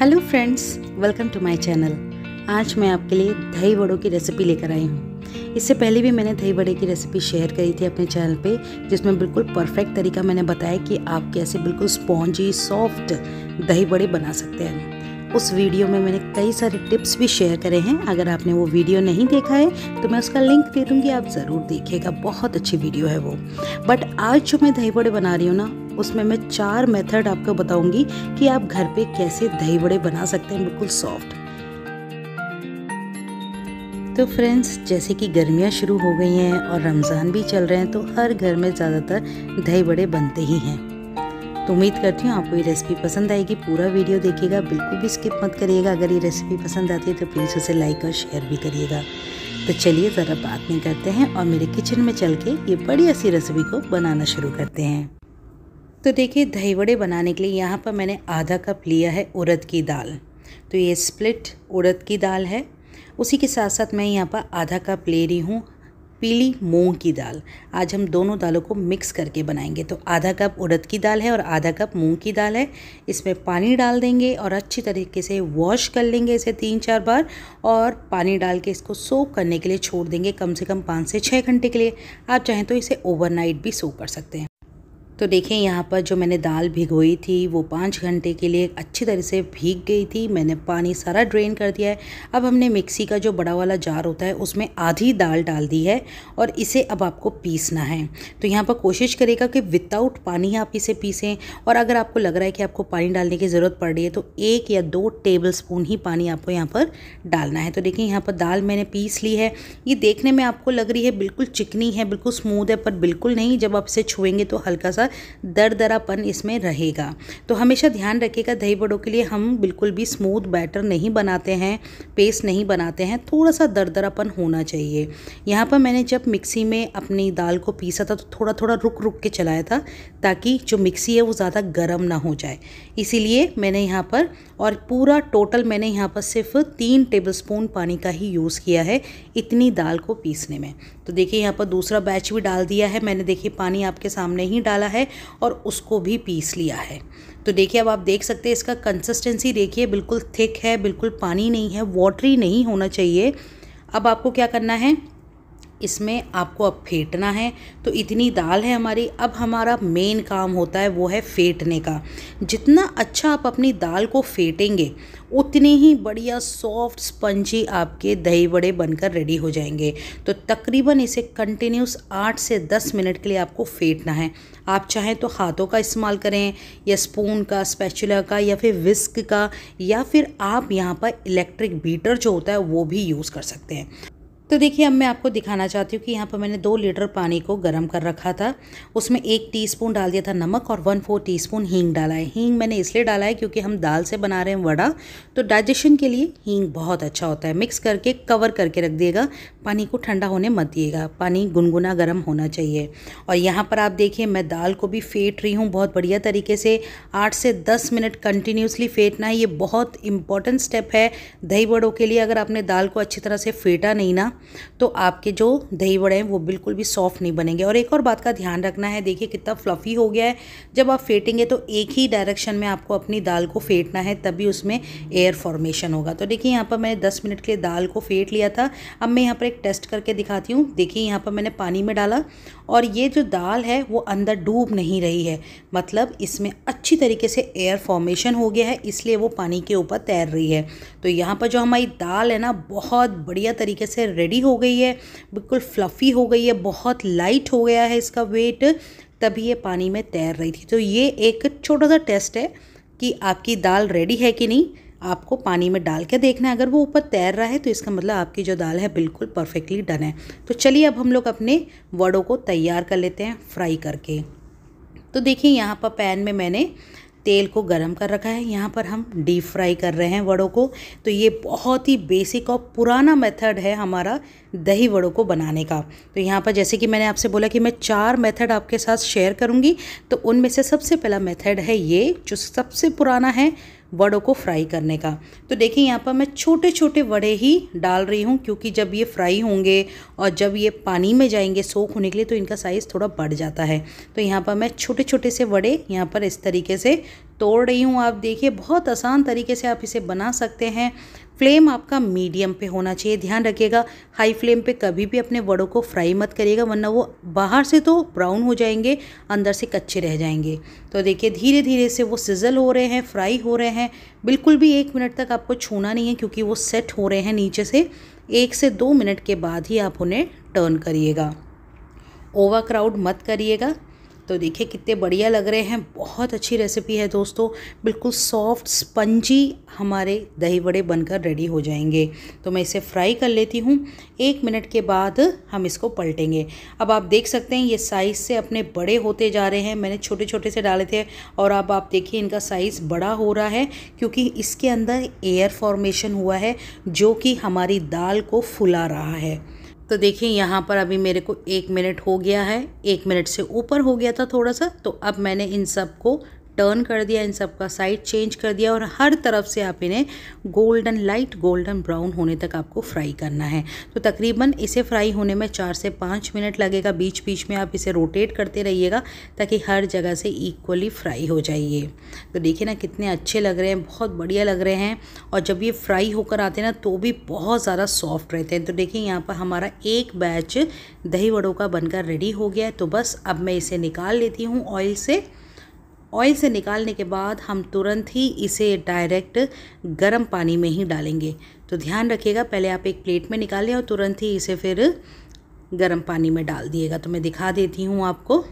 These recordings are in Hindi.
hello friends welcome to my channel आज मैं आपके लिए दही बड़ों की रेसिपी लेकर आई हूँ इससे पहले भी मैंने दही बड़े की रेसिपी शेयर करी थी अपने चैनल पे जिसमें बिल्कुल परफेक्ट तरीका मैंने बताया कि आप कैसे बिल्कुल स्पॉन्जी सॉफ्ट दही बड़े बना सकते हैं उस वीडियो में मैंने कई सारे टिप्स भी शेयर करे हैं अगर आपने वो वीडियो नहीं देखा है तो मैं उसका लिंक दे दूँगी आप ज़रूर देखिएगा बहुत अच्छी वीडियो है वो बट आज जो मैं दही बड़े बना रही हूँ ना उसमें मैं चार मेथड आपको बताऊंगी कि आप घर पे कैसे दही बड़े बना सकते हैं बिल्कुल सॉफ्ट तो फ्रेंड्स जैसे कि गर्मियाँ शुरू हो गई हैं और रमज़ान भी चल रहे हैं तो हर घर में ज़्यादातर दही बड़े बनते ही हैं तो उम्मीद करती हूँ आपको ये रेसिपी पसंद आएगी पूरा वीडियो देखिएगा बिल्कुल भी स्किप मत करिएगा अगर ये रेसिपी पसंद आती है तो प्लीज़ उसे लाइक और शेयर भी करिएगा तो चलिए ज़रा बात नहीं करते हैं और मेरे किचन में चल के ये बड़ी ऐसी रेसिपी को बनाना शुरू करते हैं तो देखिए दही वड़े बनाने के लिए यहाँ पर मैंने आधा कप लिया है उड़द की दाल तो ये स्प्लिट उड़द की दाल है उसी के साथ साथ मैं यहाँ पर आधा कप ले रही हूँ पीली मूंग की दाल आज हम दोनों दालों को मिक्स करके बनाएंगे तो आधा कप उड़द की दाल है और आधा कप मूंग की दाल है इसमें पानी डाल देंगे और अच्छी तरीके से वॉश कर लेंगे इसे तीन चार बार और पानी डाल के इसको सोप करने के लिए छोड़ देंगे कम से कम पाँच से छः घंटे के लिए आप चाहें तो इसे ओवरनाइट भी सोप कर सकते हैं तो देखें यहाँ पर जो मैंने दाल भिगोई थी वो पाँच घंटे के लिए अच्छी तरह से भीग गई थी मैंने पानी सारा ड्रेन कर दिया है अब हमने मिक्सी का जो बड़ा वाला जार होता है उसमें आधी दाल डाल दी है और इसे अब आपको पीसना है तो यहाँ पर कोशिश करेगा कि विदाउट पानी आप इसे पीसें और अगर आपको लग रहा है कि आपको पानी डालने की ज़रूरत पड़ रही है तो एक या दो टेबल स्पून ही पानी आपको यहाँ पर डालना है तो देखिए यहाँ पर दाल मैंने पीस ली है ये देखने में आपको लग रही है बिल्कुल चिकनी है बिल्कुल स्मूद है पर बिल्कुल नहीं जब आप इसे छुएंगे तो हल्का सा दर दरदरापन इसमें रहेगा तो हमेशा ध्यान रखिएगा दही बड़ों के लिए हम बिल्कुल भी स्मूथ बैटर नहीं बनाते हैं पेस्ट नहीं बनाते हैं थोड़ा सा दरदरापन होना चाहिए यहाँ पर मैंने जब मिक्सी में अपनी दाल को पीसा था तो थोड़ा थोड़ा रुक रुक के चलाया था ताकि जो मिक्सी है वो ज़्यादा गर्म ना हो जाए इसीलिए मैंने यहाँ पर और पूरा टोटल मैंने यहाँ पर सिर्फ तीन टेबलस्पून पानी का ही यूज़ किया है इतनी दाल को पीसने में तो देखिए यहाँ पर दूसरा बैच भी डाल दिया है मैंने देखिए पानी आपके सामने ही डाला है है और उसको भी पीस लिया है तो देखिए अब आप देख सकते हैं इसका कंसिस्टेंसी देखिए बिल्कुल थिक है बिल्कुल पानी नहीं है वाटरी नहीं होना चाहिए अब आपको क्या करना है इसमें आपको अब फेंटना है तो इतनी दाल है हमारी अब हमारा मेन काम होता है वो है फेंटने का जितना अच्छा आप अपनी दाल को फेंटेंगे उतनी ही बढ़िया सॉफ्ट स्पंजी आपके दही बड़े बनकर रेडी हो जाएंगे तो तकरीबन इसे कंटिन्यूस आठ से दस मिनट के लिए आपको फेंटना है आप चाहें तो हाथों का इस्तेमाल करें या स्पून का स्पैचुला का या फिर विस्क का या फिर आप यहाँ पर इलेक्ट्रिक बीटर जो होता है वो भी यूज़ कर सकते हैं तो देखिए अब मैं आपको दिखाना चाहती हूँ कि यहाँ पर मैंने दो लीटर पानी को गर्म कर रखा था उसमें एक टीस्पून डाल दिया था नमक और वन फोर टीस्पून हींग डाला है हींग मैंने इसलिए डाला है क्योंकि हम दाल से बना रहे हैं वड़ा तो डाइजेशन के लिए हींग बहुत अच्छा होता है मिक्स करके कवर करके रख दिएगा पानी को ठंडा होने मत दिएगा पानी गुनगुना गर्म होना चाहिए और यहाँ पर आप देखिए मैं दाल को भी फेंट रही हूँ बहुत बढ़िया तरीके से आठ से दस मिनट कंटिन्यूसली फेंटना है ये बहुत इंपॉर्टेंट स्टेप है दही बड़ों के लिए अगर आपने दाल को अच्छी तरह से फेंटा नहीं ना तो आपके जो दही बड़े हैं वो बिल्कुल भी सॉफ्ट नहीं बनेंगे और एक और बात का ध्यान रखना है देखिए कितना फ्लफ़ी हो गया है जब आप फेंटेंगे तो एक ही डायरेक्शन में आपको अपनी दाल को फेंटना है तभी उसमें एयर फॉर्मेशन होगा तो देखिए यहाँ पर मैंने दस मिनट के लिए दाल को फेंट लिया था अब मैं यहाँ पर एक टेस्ट करके दिखाती हूँ देखिए यहाँ पर मैंने पानी में डाला और ये जो दाल है वो अंदर डूब नहीं रही है मतलब इसमें अच्छी तरीके से एयर फॉर्मेशन हो गया है इसलिए वो पानी के ऊपर तैर रही है तो यहाँ पर जो हमारी दाल है ना बहुत बढ़िया तरीके से रेडी हो गई है बिल्कुल फ्लफ़ी हो गई है बहुत लाइट हो गया है इसका वेट तभी ये पानी में तैर रही थी तो ये एक छोटा सा टेस्ट है कि आपकी दाल रेडी है कि नहीं आपको पानी में डाल के देखना है अगर वो ऊपर तैर रहा है तो इसका मतलब आपकी जो दाल है बिल्कुल परफेक्टली डन है तो चलिए अब हम लोग अपने वड़ों को तैयार कर लेते हैं फ्राई करके तो देखिए यहाँ पर पैन में मैंने तेल को गरम कर रखा है यहाँ पर हम डीप फ्राई कर रहे हैं वड़ों को तो ये बहुत ही बेसिक और पुराना मेथड है हमारा दही वड़ों को बनाने का तो यहाँ पर जैसे कि मैंने आपसे बोला कि मैं चार मेथड आपके साथ शेयर करूँगी तो उनमें से सबसे पहला मेथड है ये जो सबसे पुराना है वड़ों को फ्राई करने का तो देखिए यहाँ पर मैं छोटे छोटे वड़े ही डाल रही हूँ क्योंकि जब ये फ्राई होंगे और जब ये पानी में जाएंगे सोख होने के लिए तो इनका साइज़ थोड़ा बढ़ जाता है तो यहाँ पर मैं छोटे छोटे से वड़े यहाँ पर इस तरीके से तोड़ रही हूँ आप देखिए बहुत आसान तरीके से आप इसे बना सकते हैं फ्लेम आपका मीडियम पे होना चाहिए ध्यान रखिएगा हाई फ्लेम पे कभी भी अपने वड़ों को फ्राई मत करिएगा वरना वो बाहर से तो ब्राउन हो जाएंगे अंदर से कच्चे रह जाएंगे तो देखिए धीरे धीरे से वो सिजल हो रहे हैं फ्राई हो रहे हैं बिल्कुल भी एक मिनट तक आपको छूना नहीं है क्योंकि वो सेट हो रहे हैं नीचे से एक से दो मिनट के बाद ही आप उन्हें टर्न करिएगा ओवर क्राउड मत करिएगा तो देखिए कितने बढ़िया लग रहे हैं बहुत अच्छी रेसिपी है दोस्तों बिल्कुल सॉफ्ट स्पंजी हमारे दही बड़े बनकर रेडी हो जाएंगे तो मैं इसे फ्राई कर लेती हूँ एक मिनट के बाद हम इसको पलटेंगे अब आप देख सकते हैं ये साइज़ से अपने बड़े होते जा रहे हैं मैंने छोटे छोटे से डाले थे और अब आप देखिए इनका साइज़ बड़ा हो रहा है क्योंकि इसके अंदर एयर फॉर्मेशन हुआ है जो कि हमारी दाल को फुला रहा है तो देखिए यहाँ पर अभी मेरे को एक मिनट हो गया है एक मिनट से ऊपर हो गया था थोड़ा सा तो अब मैंने इन सब को टर्न कर दिया इन सब का साइड चेंज कर दिया और हर तरफ से आप इन्हें गोल्डन लाइट गोल्डन ब्राउन होने तक आपको फ्राई करना है तो तकरीबन इसे फ्राई होने में चार से पाँच मिनट लगेगा बीच बीच में आप इसे रोटेट करते रहिएगा ताकि हर जगह से इक्वली फ्राई हो जाइए तो देखिए ना कितने अच्छे लग रहे हैं बहुत बढ़िया लग रहे हैं और जब ये फ्राई होकर आते हैं ना तो भी बहुत ज़्यादा सॉफ्ट रहते हैं तो देखिए यहाँ पर हमारा एक बैच दही वड़ों का बनकर रेडी हो गया है तो बस अब मैं इसे निकाल लेती हूँ ऑयल से ऑयल से निकालने के बाद हम तुरंत ही इसे डायरेक्ट गर्म पानी में ही डालेंगे तो ध्यान रखिएगा पहले आप एक प्लेट में निकालें और तुरंत ही इसे फिर गर्म पानी में डाल दिएगा तो मैं दिखा देती हूँ आपको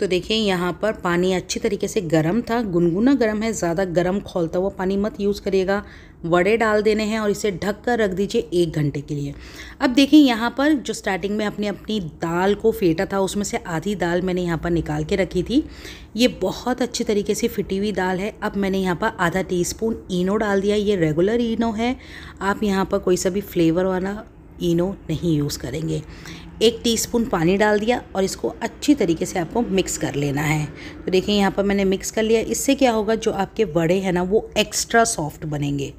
तो देखिए यहाँ पर पानी अच्छी तरीके से गर्म था गुनगुना गर्म है ज़्यादा गर्म खोलता हुआ पानी मत यूज़ करिएगा वड़े डाल देने हैं और इसे ढक कर रख दीजिए एक घंटे के लिए अब देखिए यहाँ पर जो स्टार्टिंग में अपनी अपनी दाल को फेटा था उसमें से आधी दाल मैंने यहाँ पर निकाल के रखी थी ये बहुत अच्छी तरीके से फिटी हुई दाल है अब मैंने यहाँ पर आधा टी स्पून इनो डाल दिया ये रेगुलर इनो है आप यहाँ पर कोई सा भी फ्लेवर वाला इनो नहीं यूज़ करेंगे एक टीस्पून पानी डाल दिया और इसको अच्छी तरीके से आपको मिक्स कर लेना है तो देखिए यहाँ पर मैंने मिक्स कर लिया इससे क्या होगा जो आपके वड़े हैं ना वो एक्स्ट्रा सॉफ्ट बनेंगे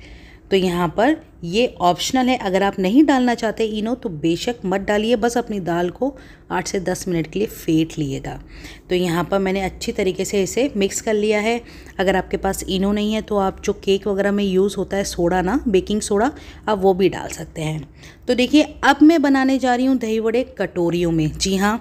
तो यहाँ पर ये ऑप्शनल है अगर आप नहीं डालना चाहते इनो तो बेशक मत डालिए बस अपनी दाल को आठ से दस मिनट के लिए फेंट लिएगा तो यहाँ पर मैंने अच्छी तरीके से इसे मिक्स कर लिया है अगर आपके पास इनो नहीं है तो आप जो केक वगैरह में यूज़ होता है सोडा ना बेकिंग सोडा आप वो भी डाल सकते हैं तो देखिए अब मैं बनाने जा रही हूँ दही वड़े कटोरियों में जी हाँ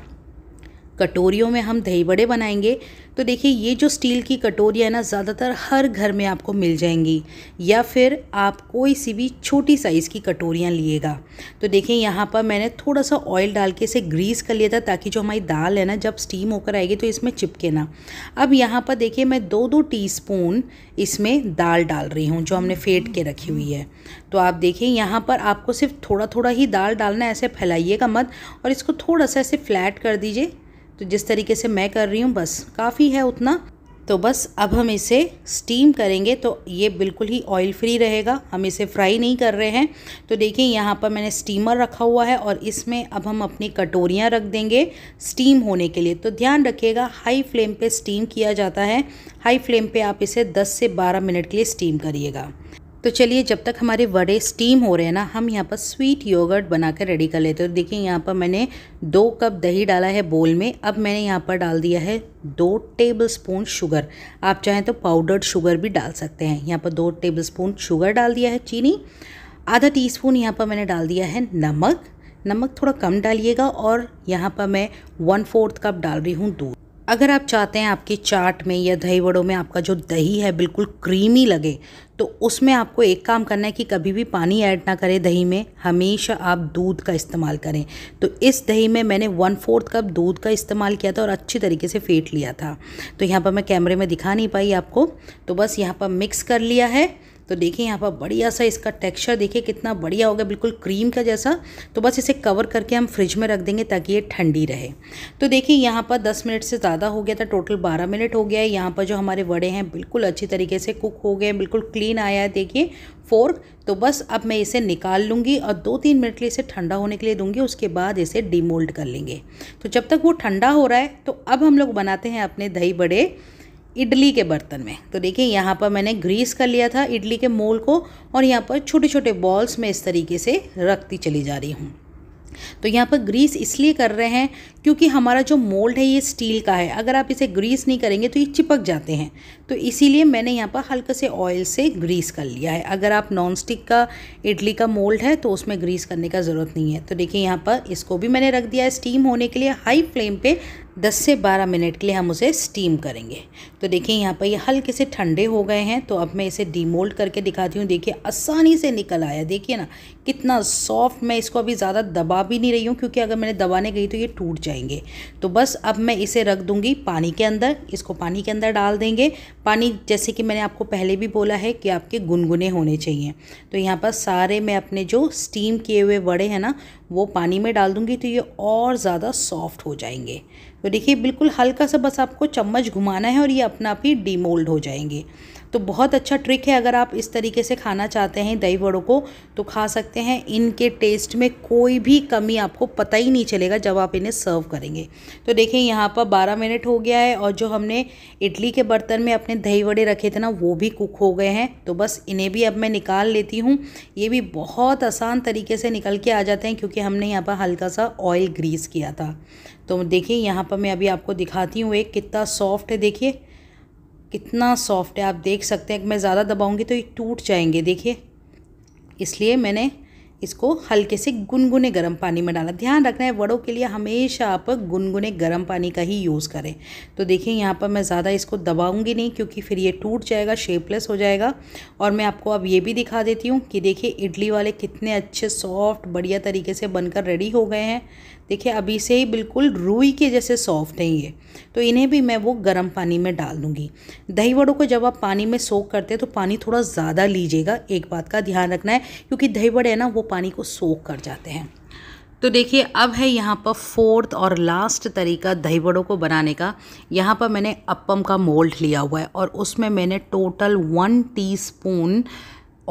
कटोरियों में हम दही बड़े बनाएंगे तो देखिए ये जो स्टील की कटोरियाँ है ना ज़्यादातर हर घर में आपको मिल जाएंगी या फिर आप कोई सी भी छोटी साइज़ की कटोरियाँ लिएगा तो देखिए यहाँ पर मैंने थोड़ा सा ऑयल डाल के इसे ग्रीस कर लिया था ताकि जो हमारी दाल है ना जब स्टीम होकर आएगी तो इसमें चिपके ना अब यहाँ पर देखिए मैं दो दो टी इसमें दाल डाल रही हूँ जो हमने फेंट के रखी हुई है तो आप देखिए यहाँ पर आपको सिर्फ थोड़ा थोड़ा ही दाल डालना ऐसे फैलाइएगा मत और इसको थोड़ा सा ऐसे फ्लैट कर दीजिए तो जिस तरीके से मैं कर रही हूँ बस काफ़ी है उतना तो बस अब हम इसे स्टीम करेंगे तो ये बिल्कुल ही ऑयल फ्री रहेगा हम इसे फ्राई नहीं कर रहे हैं तो देखिए यहाँ पर मैंने स्टीमर रखा हुआ है और इसमें अब हम अपनी कटोरियाँ रख देंगे स्टीम होने के लिए तो ध्यान रखिएगा हाई फ्लेम पे स्टीम किया जाता है हाई फ्लेम पे आप इसे 10 से 12 मिनट के लिए स्टीम करिएगा तो चलिए जब तक हमारे वड़े स्टीम हो रहे हैं ना हम यहाँ पर स्वीट योगर्ट बनाकर रेडी कर लेते हैं तो देखिए यहाँ पर मैंने दो कप दही डाला है बोल में अब मैंने यहाँ पर डाल दिया है दो टेबल स्पून शुगर आप चाहें तो पाउडर्ड शुगर भी डाल सकते हैं यहाँ पर दो टेबल स्पून शुगर डाल दिया है चीनी आधा टी स्पून यहाँ पर मैंने डाल दिया है नमक नमक थोड़ा कम डालिएगा और यहाँ पर मैं वन फोर्थ कप डाल रही हूँ दूध अगर आप चाहते हैं आपकी चाट में या दही वड़ों में आपका जो दही है बिल्कुल क्रीमी लगे तो उसमें आपको एक काम करना है कि कभी भी पानी ऐड ना करें दही में हमेशा आप दूध का इस्तेमाल करें तो इस दही में मैंने वन फोर्थ कप दूध का इस्तेमाल किया था और अच्छी तरीके से फेंट लिया था तो यहाँ पर मैं कैमरे में दिखा नहीं पाई आपको तो बस यहाँ पर मिक्स कर लिया है तो देखिए यहाँ पर बढ़िया सा इसका टेक्सचर देखिए कितना बढ़िया हो गया बिल्कुल क्रीम का जैसा तो बस इसे कवर करके हम फ्रिज में रख देंगे ताकि ये ठंडी रहे तो देखिए यहाँ पर दस मिनट से ज़्यादा हो गया था टोटल बारह मिनट हो गया है यहाँ पर जो हमारे वड़े हैं बिल्कुल अच्छी तरीके से कुक हो गए बिल्कुल क्लीन आया है देखिए फोर्क तो बस अब मैं इसे निकाल लूँगी और दो तीन मिनट लिए इसे ठंडा होने के लिए दूंगी उसके बाद इसे डीमोल्ड कर लेंगे तो जब तक वो ठंडा हो रहा है तो अब हम लोग बनाते हैं अपने दही बड़े इडली के बर्तन में तो देखिए यहाँ पर मैंने ग्रीस कर लिया था इडली के मोल को और यहाँ पर छोटे छोटे बॉल्स में इस तरीके से रखती चली जा रही हूँ तो यहाँ पर ग्रीस इसलिए कर रहे हैं क्योंकि हमारा जो मोल्ड है ये स्टील का है अगर आप इसे ग्रीस नहीं करेंगे तो ये चिपक जाते हैं तो इसीलिए मैंने यहाँ पर हल्के से ऑयल से ग्रीस कर लिया है अगर आप नॉन स्टिक का इडली का मोल्ड है तो उसमें ग्रीस करने का ज़रूरत नहीं है तो देखिए यहाँ पर इसको भी मैंने रख दिया है स्टीम होने के लिए हाई फ्लेम पर 10 से 12 मिनट के लिए हम उसे स्टीम करेंगे तो देखिए यहाँ पर ये हल्के से ठंडे हो गए हैं तो अब मैं इसे डीमोल्ड करके दिखाती हूँ देखिए आसानी से निकल आया देखिए ना कितना सॉफ्ट मैं इसको अभी ज़्यादा दबा भी नहीं रही हूँ क्योंकि अगर मैंने दबाने गई तो ये टूट जाएंगे तो बस अब मैं इसे रख दूँगी पानी के अंदर इसको पानी के अंदर डाल देंगे पानी जैसे कि मैंने आपको पहले भी बोला है कि आपके गुनगुने होने चाहिए तो यहाँ पर सारे मैं अपने जो स्टीम किए हुए बड़े हैं ना वो पानी में डाल दूँगी तो ये और ज़्यादा सॉफ्ट हो जाएंगे तो देखिए बिल्कुल हल्का सा बस आपको चम्मच घुमाना है और ये अपना आप ही डीमोल्ड हो जाएंगे तो बहुत अच्छा ट्रिक है अगर आप इस तरीके से खाना चाहते हैं दही बड़ों को तो खा सकते हैं इनके टेस्ट में कोई भी कमी आपको पता ही नहीं चलेगा जब आप इन्हें सर्व करेंगे तो देखें यहाँ पर बारह मिनट हो गया है और जो हमने इडली के बर्तन में अपने दही वड़े रखे थे ना वो भी कुक हो गए हैं तो बस इन्हें भी अब मैं निकाल लेती हूँ ये भी बहुत आसान तरीके से निकल के आ जाते हैं क्योंकि हमने यहाँ पर हल्का सा ऑयल ग्रीस किया था तो देखिए यहाँ पर मैं अभी आपको दिखाती हूँ एक कितना सॉफ्ट है देखिए कितना सॉफ्ट है आप देख सकते हैं कि मैं ज़्यादा दबाऊँगी तो ये टूट जाएंगे देखिए इसलिए मैंने इसको हल्के से गुनगुने गर्म पानी में डाला ध्यान रखना है वड़ों के लिए हमेशा आप गुनगुने गर्म पानी का ही यूज़ करें तो देखिए यहाँ पर मैं ज़्यादा इसको दबाऊँगी नहीं क्योंकि फिर ये टूट जाएगा शेपलेस हो जाएगा और मैं आपको अब ये भी दिखा देती हूँ कि देखिए इडली वाले कितने अच्छे सॉफ्ट बढ़िया तरीके से बनकर रेडी हो गए हैं देखिए अभी से ही बिल्कुल रूई के जैसे सॉफ्ट हैं ये तो इन्हें भी मैं वो गर्म पानी में डाल दूँगी दही वड़ों को जब आप पानी में सोख करते हैं तो पानी थोड़ा ज़्यादा लीजिएगा एक बात का ध्यान रखना है क्योंकि दही वड़े हैं ना वो पानी को सोख कर जाते हैं तो देखिए अब है यहाँ पर फोर्थ और लास्ट तरीका दही बड़ों को बनाने का यहाँ पर मैंने अप्पम का मोल्ड लिया हुआ है और उसमें मैंने टोटल वन टीस्पून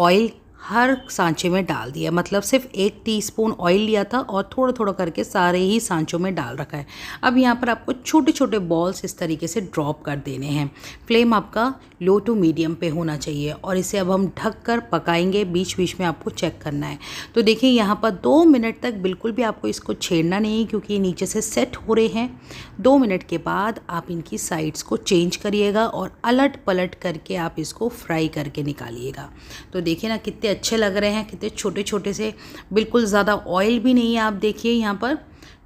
ऑयल हर सांचे में डाल दिया मतलब सिर्फ एक टीस्पून ऑयल लिया था और थोड़ा थोड़ा करके सारे ही सांचों में डाल रखा है अब यहाँ पर आपको छोटे छोटे बॉल्स इस तरीके से ड्रॉप कर देने हैं फ्लेम आपका लो टू मीडियम पे होना चाहिए और इसे अब हम ढक कर पकाएंगे बीच बीच में आपको चेक करना है तो देखिए यहाँ पर दो मिनट तक बिल्कुल भी आपको इसको छेड़ना नहीं क्योंकि ये नीचे से सेट हो रहे हैं दो मिनट के बाद आप इनकी साइड्स को चेंज करिएगा और अलट पलट करके आप इसको फ्राई करके निकालिएगा तो देखिए ना कितने कितने अच्छे लग रहे हैं कितने छोटे छोटे से बिल्कुल ज़्यादा ऑयल भी नहीं है आप देखिए यहाँ पर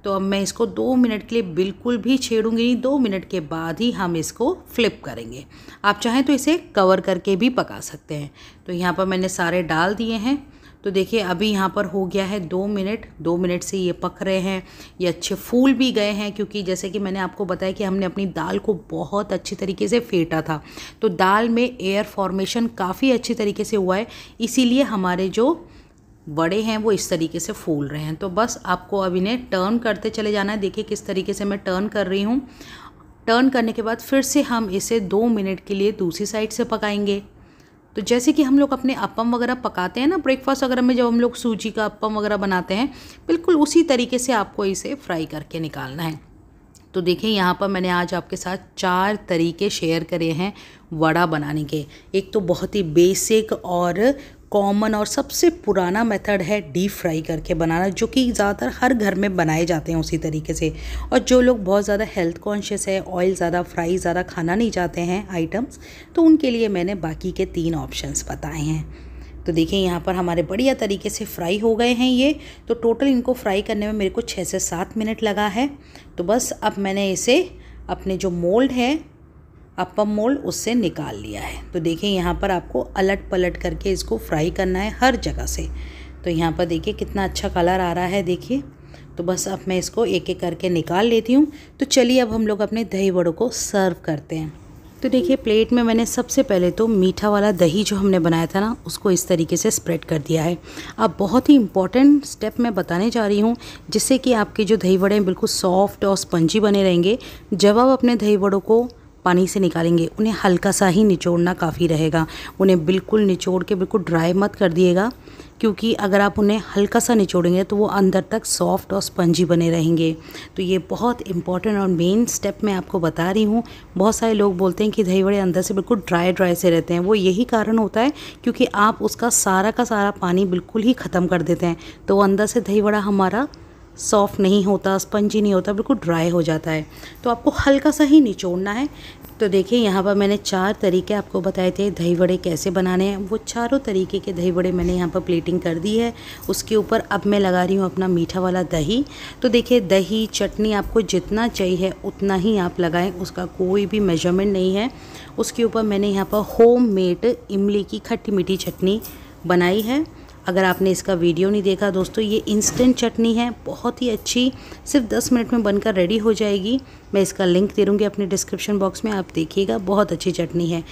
तो अब मैं इसको दो मिनट के लिए बिल्कुल भी छेड़ूंगी नहीं दो मिनट के बाद ही हम इसको फ्लिप करेंगे आप चाहें तो इसे कवर करके भी पका सकते हैं तो यहाँ पर मैंने सारे डाल दिए हैं तो देखिए अभी यहाँ पर हो गया है दो मिनट दो मिनट से ये पक रहे हैं ये अच्छे फूल भी गए हैं क्योंकि जैसे कि मैंने आपको बताया कि हमने अपनी दाल को बहुत अच्छी तरीके से फेंटा था तो दाल में एयर फॉर्मेशन काफ़ी अच्छी तरीके से हुआ है इसीलिए हमारे जो बड़े हैं वो इस तरीके से फूल रहे हैं तो बस आपको अब इन्हें टर्न करते चले जाना है देखिए किस तरीके से मैं टर्न कर रही हूँ टर्न करने के बाद फिर से हम इसे दो मिनट के लिए दूसरी साइड से पकाएंगे तो जैसे कि हम लोग अपने अपम वगैरह पकाते हैं ना ब्रेकफास्ट वगैरह में जब हम लोग सूजी का अपम वगैरह बनाते हैं बिल्कुल उसी तरीके से आपको इसे फ्राई करके निकालना है तो देखिए यहाँ पर मैंने आज आपके साथ चार तरीके शेयर करे हैं वड़ा बनाने के एक तो बहुत ही बेसिक और कॉमन और सबसे पुराना मेथड है डीप फ्राई करके बनाना जो कि ज़्यादातर हर घर में बनाए जाते हैं उसी तरीके से और जो लोग बहुत ज़्यादा हेल्थ कॉन्शियस है ऑयल ज़्यादा फ्राई ज़्यादा खाना नहीं चाहते हैं आइटम्स तो उनके लिए मैंने बाकी के तीन ऑप्शंस बताए हैं तो देखिए यहाँ पर हमारे बढ़िया तरीके से फ्राई हो गए हैं ये तो टोटल इनको फ्राई करने में मेरे को छः से सात मिनट लगा है तो बस अब मैंने इसे अपने जो मोल्ड है अपम मोल्ड उससे निकाल लिया है तो देखिए यहाँ पर आपको अलट पलट करके इसको फ्राई करना है हर जगह से तो यहाँ पर देखिए कितना अच्छा कलर आ रहा है देखिए तो बस अब मैं इसको एक एक करके निकाल लेती हूँ तो चलिए अब हम लोग अपने दही बड़ों को सर्व करते हैं तो देखिए प्लेट में मैंने सबसे पहले तो मीठा वाला दही जो हमने बनाया था ना उसको इस तरीके से स्प्रेड कर दिया है अब बहुत ही इंपॉर्टेंट स्टेप मैं बताने जा रही हूँ जिससे कि आपके जो दही बड़े हैं बिल्कुल सॉफ्ट और स्पंजी बने रहेंगे जब आप अपने दही बड़ों को पानी से निकालेंगे उन्हें हल्का सा ही निचोड़ना काफ़ी रहेगा उन्हें बिल्कुल निचोड़ के बिल्कुल ड्राई मत कर दिएगा क्योंकि अगर आप उन्हें हल्का सा निचोड़ेंगे तो वो अंदर तक सॉफ्ट और स्पंजी बने रहेंगे तो ये बहुत इंपॉर्टेंट और मेन स्टेप मैं आपको बता रही हूँ बहुत सारे लोग बोलते हैं कि दही बड़े अंदर से बिल्कुल ड्राई ड्राई से रहते हैं वो यही कारण होता है क्योंकि आप उसका सारा का सारा पानी बिल्कुल ही ख़त्म कर देते हैं तो अंदर से दही बड़ा हमारा सॉफ्ट नहीं होता स्पंजी नहीं होता बिल्कुल ड्राई हो जाता है तो आपको हल्का सा ही निचोड़ना है तो देखिए यहाँ पर मैंने चार तरीके आपको बताए थे दही बड़े कैसे बनाने हैं वो चारों तरीके के दही बड़े मैंने यहाँ पर प्लेटिंग कर दी है उसके ऊपर अब मैं लगा रही हूँ अपना मीठा वाला दही तो देखिए दही चटनी आपको जितना चाहिए उतना ही आप लगाएं उसका कोई भी मेजरमेंट नहीं है उसके ऊपर मैंने यहाँ पर होम इमली की खट्टी मीठी चटनी बनाई है अगर आपने इसका वीडियो नहीं देखा दोस्तों ये इंस्टेंट चटनी है बहुत ही अच्छी सिर्फ 10 मिनट में बनकर रेडी हो जाएगी मैं इसका लिंक दे दूँगी अपने डिस्क्रिप्शन बॉक्स में आप देखिएगा बहुत अच्छी चटनी है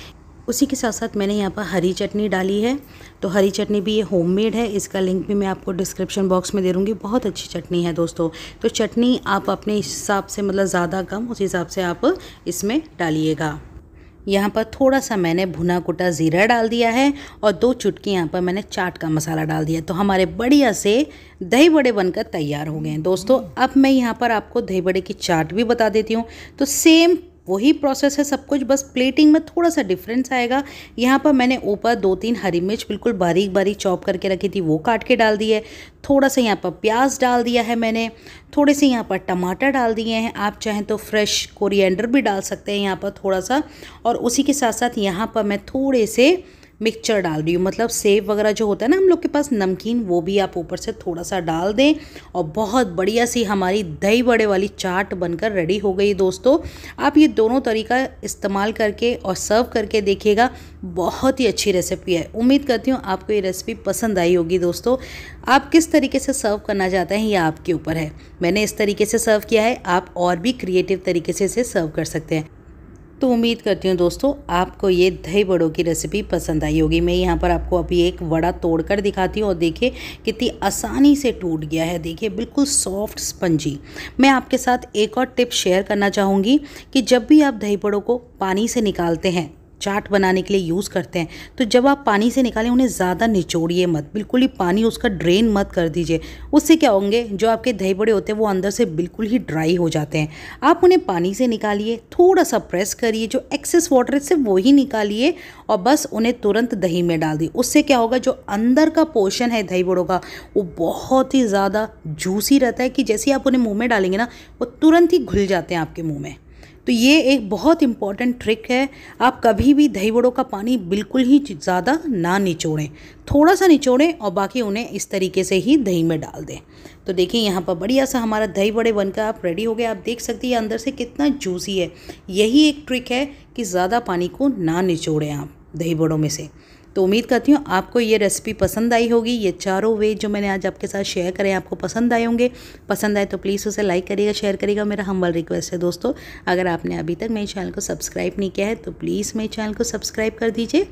उसी के साथ साथ मैंने यहाँ पर हरी चटनी डाली है तो हरी चटनी भी ये होममेड है इसका लिंक भी मैं आपको डिस्क्रिप्शन बॉक्स में दे दूँगी बहुत अच्छी चटनी है दोस्तों तो चटनी आप अपने हिसाब से मतलब ज़्यादा कम उस हिसाब से आप इसमें डालिएगा यहाँ पर थोड़ा सा मैंने भुना कुटा ज़ीरा डाल दिया है और दो चुटकी यहाँ पर मैंने चाट का मसाला डाल दिया तो हमारे बढ़िया से दही बड़े बनकर तैयार हो गए हैं दोस्तों अब मैं यहाँ पर आपको दही बड़े की चाट भी बता देती हूँ तो सेम वही प्रोसेस है सब कुछ बस प्लेटिंग में थोड़ा सा डिफरेंस आएगा यहाँ पर मैंने ऊपर दो तीन हरी मिर्च बिल्कुल बारीक बारीक चॉप करके रखी थी वो काट के डाल दी है थोड़ा सा यहाँ पर प्याज डाल दिया है मैंने थोड़े से यहाँ पर टमाटर डाल दिए हैं आप चाहें तो फ्रेश कोरिएंडर भी डाल सकते हैं यहाँ पर थोड़ा सा और उसी के साथ साथ यहाँ पर मैं थोड़े से मिक्सचर डाल रही हूँ मतलब सेब वगैरह जो होता है ना हम लोग के पास नमकीन वो भी आप ऊपर से थोड़ा सा डाल दें और बहुत बढ़िया सी हमारी दही बड़े वाली चाट बनकर रेडी हो गई दोस्तों आप ये दोनों तरीका इस्तेमाल करके और सर्व करके देखिएगा बहुत ही अच्छी रेसिपी है उम्मीद करती हूँ आपको ये रेसिपी पसंद आई होगी दोस्तों आप किस तरीके से सर्व करना चाहते हैं ये आपके ऊपर है मैंने इस तरीके से सर्व किया है आप और भी क्रिएटिव तरीके से इसे सर्व कर सकते हैं तो उम्मीद करती हूँ दोस्तों आपको ये दही बड़ों की रेसिपी पसंद आई होगी मैं यहाँ पर आपको अभी एक वड़ा तोड़ कर दिखाती हूँ और देखिए कितनी आसानी से टूट गया है देखिए बिल्कुल सॉफ्ट स्पंजी मैं आपके साथ एक और टिप शेयर करना चाहूँगी कि जब भी आप दही बड़ों को पानी से निकालते हैं चाट बनाने के लिए यूज़ करते हैं तो जब आप पानी से निकालें उन्हें ज़्यादा निचोड़िए मत बिल्कुल ही पानी उसका ड्रेन मत कर दीजिए उससे क्या होंगे जो आपके दही बड़े होते हैं वो अंदर से बिल्कुल ही ड्राई हो जाते हैं आप उन्हें पानी से निकालिए थोड़ा सा प्रेस करिए जो एक्सेस वाटर है सिर्फ वही निकालिए और बस उन्हें तुरंत दही में डाल दिए उससे क्या होगा जो अंदर का पोर्शन है दही बड़ों का वो बहुत ही ज़्यादा जूसी रहता है कि जैसे आप उन्हें मुँह में डालेंगे ना वो तुरंत ही घुल जाते हैं आपके मुँह में तो ये एक बहुत इंपॉर्टेंट ट्रिक है आप कभी भी दही बड़ों का पानी बिल्कुल ही ज़्यादा ना निचोड़ें थोड़ा सा निचोड़ें और बाकी उन्हें इस तरीके से ही दही में डाल दें तो देखिए यहाँ पर बढ़िया सा हमारा दही बड़े बनकर आप रेडी हो गए आप देख सकती हैं अंदर से कितना जूसी है यही एक ट्रिक है कि ज़्यादा पानी को ना निचोड़ें आप दही बड़ों में से तो उम्मीद करती हूँ आपको ये रेसिपी पसंद आई होगी ये चारों वे जो मैंने आज आपके साथ शेयर करें आपको पसंद आए होंगे पसंद आए तो प्लीज़ उसे लाइक करिएगा शेयर करिएगा मेरा हम्बल रिक्वेस्ट है दोस्तों अगर आपने अभी तक मेरे चैनल को सब्सक्राइब नहीं किया है तो प्लीज़ मेरे चैनल को सब्सक्राइब कर दीजिए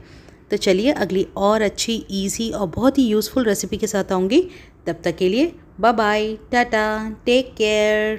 तो चलिए अगली और अच्छी ईजी और बहुत ही यूज़फुल रेसिपी के साथ आऊँगी तब तक के लिए bye bye tata take care